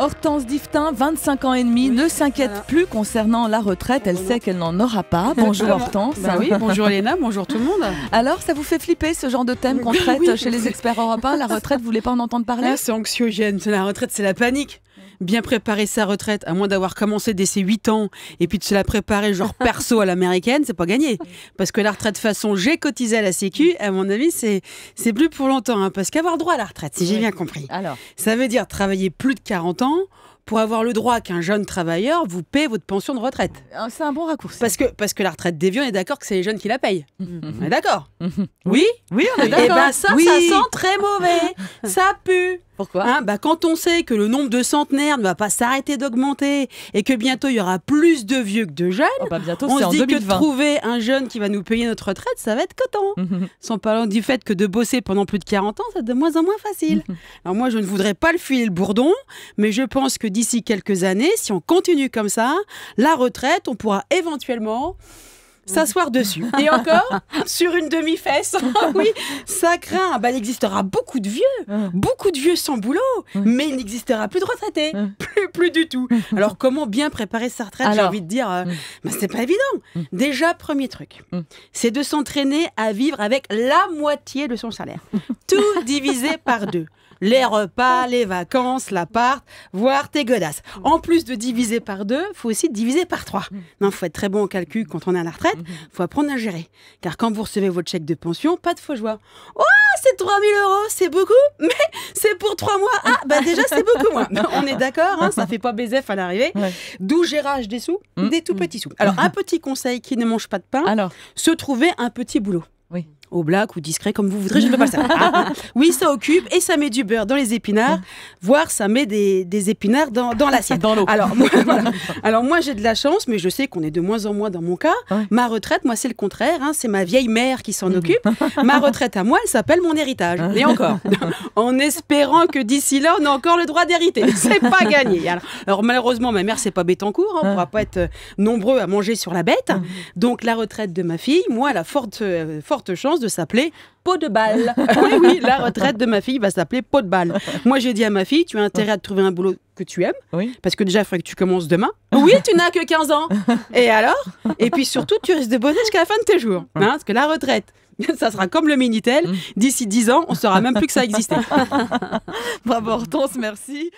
Hortense Diftin, 25 ans et demi, ne s'inquiète plus concernant la retraite. Elle sait qu'elle n'en aura pas. Bonjour Hortense. Bah oui, bonjour Léna, bonjour tout le monde. Alors, ça vous fait flipper ce genre de thème qu'on traite chez les experts européens La retraite, vous voulez pas en entendre parler ah, C'est anxiogène. La retraite, c'est la panique bien préparer sa retraite, à moins d'avoir commencé dès ses 8 ans et puis de se la préparer genre perso à l'américaine, c'est pas gagné. Parce que la retraite façon j'ai cotisé à la Sécu, à mon avis, c'est c'est plus pour longtemps. Hein. parce qu'avoir droit à la retraite, si j'ai bien compris, Alors. ça veut dire travailler plus de 40 ans pour avoir le droit qu'un jeune travailleur vous paie votre pension de retraite. Ah, c'est un bon raccourci. Parce que, parce que la retraite des vieux, on est d'accord que c'est les jeunes qui la payent. Mm. On est d'accord Oui Oui, on est eh ben, d'accord. Et ben ça, ça sent très mauvais. ça pue. Pourquoi hein, bah Quand on sait que le nombre de centenaires ne va pas s'arrêter d'augmenter et que bientôt il y aura plus de vieux que de jeunes, oh, bah, bientôt, on se dit que de trouver un jeune qui va nous payer notre retraite, ça va être coton. Sans parler du fait que de bosser pendant plus de 40 ans, c'est de moins en moins facile. Alors moi, je ne voudrais pas le filer le bourdon, mais je pense que d'ici quelques années, si on continue comme ça, la retraite, on pourra éventuellement s'asseoir dessus. Et encore, sur une demi-fesse. Ah oui, ça craint. Ben, bah, il existera beaucoup de vieux, ah. beaucoup de vieux sans boulot, mais il n'existera plus de retraité ah. Plus, plus du tout. Alors, comment bien préparer sa retraite J'ai envie de dire, ben, c'est pas évident. Mm. Déjà, premier truc, mm. c'est de s'entraîner à vivre avec la moitié de son salaire. Tout divisé par deux les repas, les vacances, l'appart, voire tes godasses. En plus de diviser par deux, faut aussi diviser par trois. Non, faut être très bon au calcul quand on est à la retraite faut apprendre à gérer. Car quand vous recevez votre chèque de pension, pas de faux joie. Oh, c'est 3000 euros, c'est beaucoup, mais c'est pour 3 mois. Ah, bah déjà, c'est beaucoup moins. On est d'accord, hein, ça fait pas baiser à l'arrivée. D'où gérage des sous, mm. des tout petits sous. Alors, un petit conseil qui ne mange pas de pain, Alors. se trouver un petit boulot. Oui au black ou discret comme vous voudrez, je ne veux pas ça. Ah. oui, ça occupe et ça met du beurre dans les épinards, voire ça met des, épinards dans, dans l'assiette. Dans l'eau. Alors moi, Alors, moi j'ai de la chance, mais je sais qu'on est de moins en moins dans mon cas. Ma retraite, moi c'est le contraire, hein. c'est ma vieille mère qui s'en mhm. occupe. Ma retraite à moi, elle s'appelle mon héritage. Ah. Et encore, en espérant que d'ici là, on a encore le droit d'hériter. C'est pas gagné. Alors, malheureusement, ma mère, c'est pas bête en cours, hein. on ah. pourra pas être euh, nombreux à manger sur la bête. Donc la retraite de ma fille, moi, la forte, euh, forte chance de s'appeler Peau de balle. oui, oui, la retraite de ma fille va s'appeler Peau de balle. Moi, j'ai dit à ma fille, tu as intérêt à trouver un boulot que tu aimes, oui. parce que déjà, il faudrait que tu commences demain. Oui, tu n'as que 15 ans. Et alors Et puis surtout, tu risques de bosser jusqu'à la fin de tes jours, hein, parce que la retraite, ça sera comme le Minitel. Mm. D'ici 10 ans, on saura même plus que ça existait. Bravo Hortense, merci.